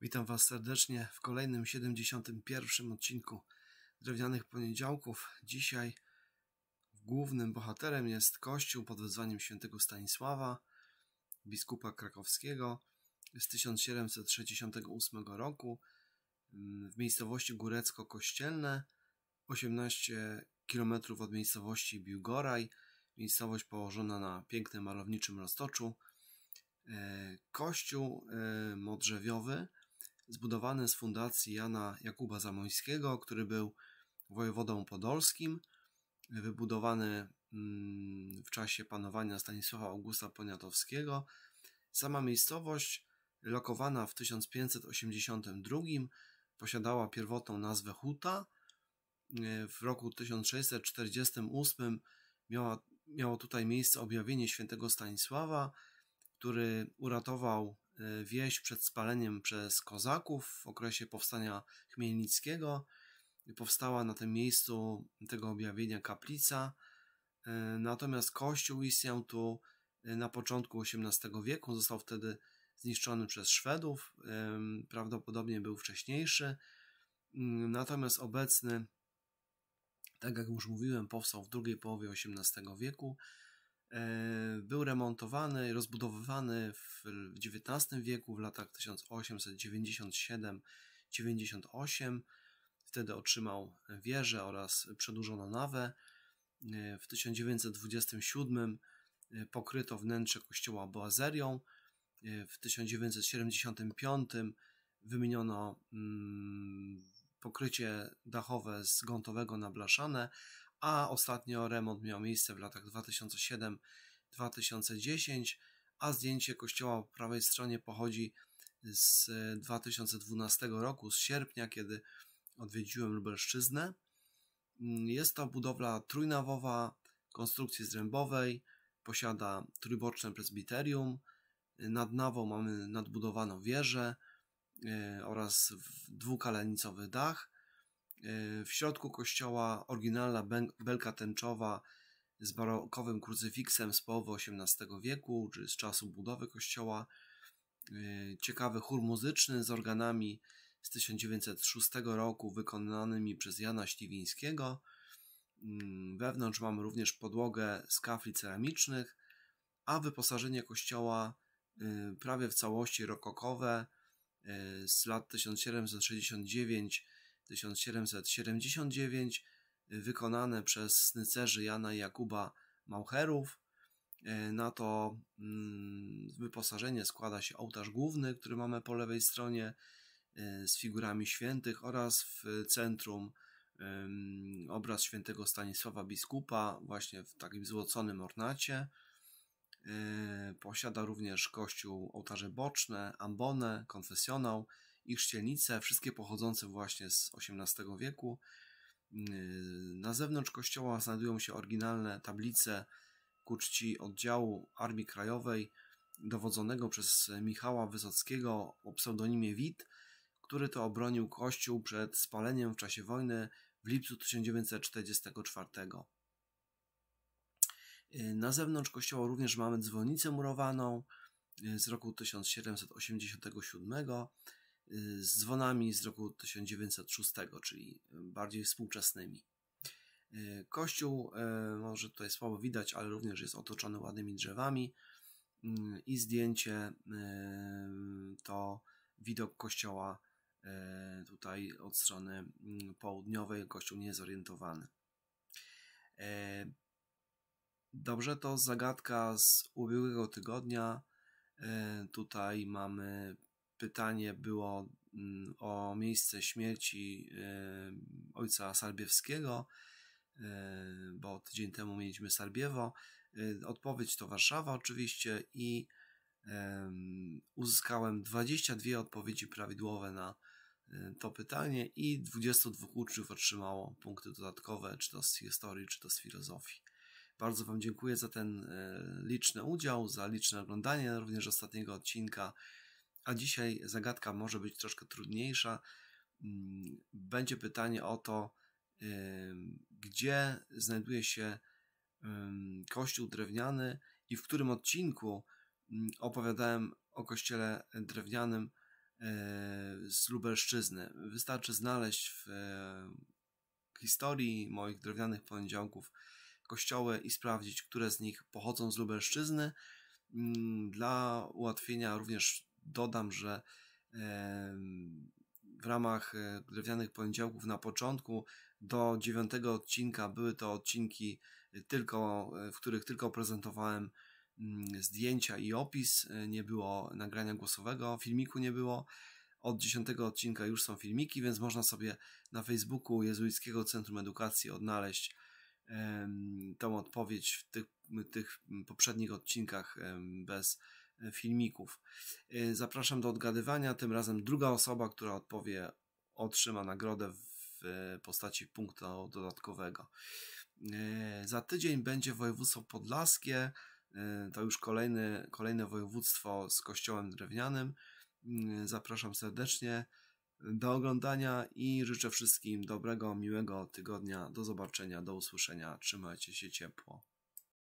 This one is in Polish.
Witam Was serdecznie w kolejnym 71 odcinku Drewnianych Poniedziałków. Dzisiaj głównym bohaterem jest Kościół pod wezwaniem świętego Stanisława, biskupa krakowskiego z 1768 roku w miejscowości Górecko-Kościelne, 18 km od miejscowości Biłgoraj. Miejscowość położona na pięknym malowniczym roztoczu. E, kościół e, modrzewiowy, zbudowany z fundacji Jana Jakuba Zamońskiego, który był wojewodą podolskim, wybudowany mm, w czasie panowania Stanisława Augusta Poniatowskiego. Sama miejscowość, lokowana w 1582, posiadała pierwotną nazwę Huta. W roku 1648 miała, miało tutaj miejsce objawienie świętego Stanisława, który uratował Y, wieś przed spaleniem przez kozaków w okresie powstania chmielnickiego. Powstała na tym miejscu tego objawienia kaplica, y, natomiast kościół istniał tu y, na początku XVIII wieku, został wtedy zniszczony przez Szwedów, prawdopodobnie był wcześniejszy, natomiast obecny, tak jak już mówiłem, powstał w drugiej połowie XVIII wieku, E, był remontowany, rozbudowywany w XIX wieku, w latach 1897-98. Wtedy otrzymał wieżę oraz przedłużoną nawę. E, w 1927 e, pokryto wnętrze kościoła boazerią. W 1975 wymieniono mm, pokrycie dachowe z gątowego na blaszane, a ostatnio remont miał miejsce w latach 2007-2010, a zdjęcie kościoła po prawej stronie pochodzi z 2012 e, roku, z sierpnia, kiedy odwiedziłem Lubelszczyznę. Mm, jest to budowla trójnawowa, konstrukcji zrębowej, posiada trójboczne prezbiterium, nad nawą mamy nadbudowaną wieżę e, oraz dwukalenicowy dach. E, w środku kościoła oryginalna belka tęczowa z barokowym krucyfiksem z połowy XVIII wieku, czy z czasu budowy kościoła. E, ciekawy chór muzyczny z organami z 1906 roku wykonanymi przez Jana Śliwińskiego. Mm, wewnątrz mamy również podłogę z kafli ceramicznych, a wyposażenie kościoła y, prawie w całości rokokowe y, z lat 1769 1779, y, wykonane przez snycerzy Jana i Jakuba Maucherów. Y, na to mm, wyposażenie składa się ołtarz główny, który mamy po lewej stronie y, z figurami świętych oraz w centrum obraz świętego Stanisława Biskupa właśnie w takim złoconym ornacie. Posiada również kościół ołtarze boczne, ambonę, konfesjonał i chrzcielnice, wszystkie pochodzące właśnie z XVIII wieku. Yy, na zewnątrz kościoła znajdują się oryginalne tablice ku czci oddziału Armii Krajowej dowodzonego przez Michała Wysockiego o pseudonimie Wit, który to obronił kościół przed spaleniem w czasie wojny w lipcu 1944. Yy, na zewnątrz kościoła również mamy dzwonicę murowaną yy, z roku 1787 Y, z dzwonami z roku 1906, czyli y, bardziej współczesnymi. Y, kościół, może tutaj słabo widać, ale również jest otoczony ładnymi drzewami i zdjęcie to widok kościoła tutaj od strony południowej, kościół niezorientowany. Dobrze, to zagadka z ubiegłego tygodnia. Tutaj mamy pytanie było mm, o miejsce śmierci y, ojca Sarbiewskiego, y, bo tydzień temu mieliśmy Sarbiewo. Y, odpowiedź to Warszawa oczywiście i uzyskałem 22 odpowiedzi prawidłowe na to pytanie i 22 uczniów otrzymało punkty dodatkowe, czy to z historii, czy to z filozofii. Bardzo Wam dziękuję za ten liczny udział, za liczne oglądanie również ostatniego odcinka a dzisiaj zagadka może być troszkę trudniejsza. Mm, będzie pytanie o to, gdzie znajduje się kościół drewniany i w którym odcinku mm, opowiadałem o kościele drewnianym e, z Lubelszczyzny. Wystarczy znaleźć w e, historii moich drewnianych poniedziałków kościoły i sprawdzić, które z nich pochodzą z Lubelszczyzny. Mm, dla ułatwienia również dodam, że w ramach e, drewnianych poniedziałków na początku do dziewiątego odcinka były to odcinki e, tylko, e, w których tylko prezentowałem mm, zdjęcia i opis, nie było nagrania głosowego, filmiku nie było. Od dziesiątego odcinka już są filmiki, więc można sobie na Facebooku Jezuickiego Centrum Edukacji odnaleźć tą odpowiedź w tych, tych poprzednich odcinkach bez filmików. Y, zapraszam do odgadywania. Tym razem druga osoba, która odpowie, otrzyma nagrodę w postaci punktu dodatkowego. Y, za tydzień będzie województwo podlaskie. Y, to już kolejny, kolejne województwo z kościołem drewnianym. Zapraszam serdecznie do oglądania i życzę wszystkim dobrego, miłego tygodnia. Do zobaczenia, do usłyszenia. Trzymajcie się ciepło.